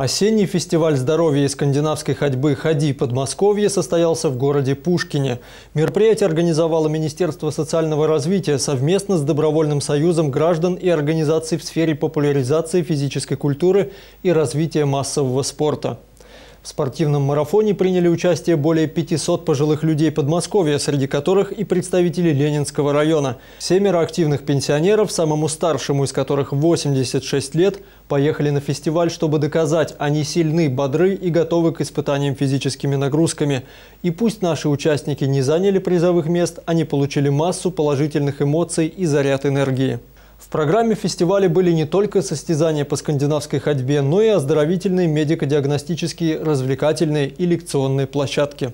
Осенний фестиваль здоровья и скандинавской ходьбы «Ходи Подмосковье» состоялся в городе Пушкине. Мероприятие организовало Министерство социального развития совместно с Добровольным союзом граждан и организаций в сфере популяризации физической культуры и развития массового спорта. В спортивном марафоне приняли участие более 500 пожилых людей Подмосковья, среди которых и представители Ленинского района. Семеро активных пенсионеров, самому старшему из которых 86 лет, поехали на фестиваль, чтобы доказать, они сильны, бодры и готовы к испытаниям физическими нагрузками. И пусть наши участники не заняли призовых мест, они получили массу положительных эмоций и заряд энергии. В программе фестиваля были не только состязания по скандинавской ходьбе, но и оздоровительные медико-диагностические, развлекательные и лекционные площадки.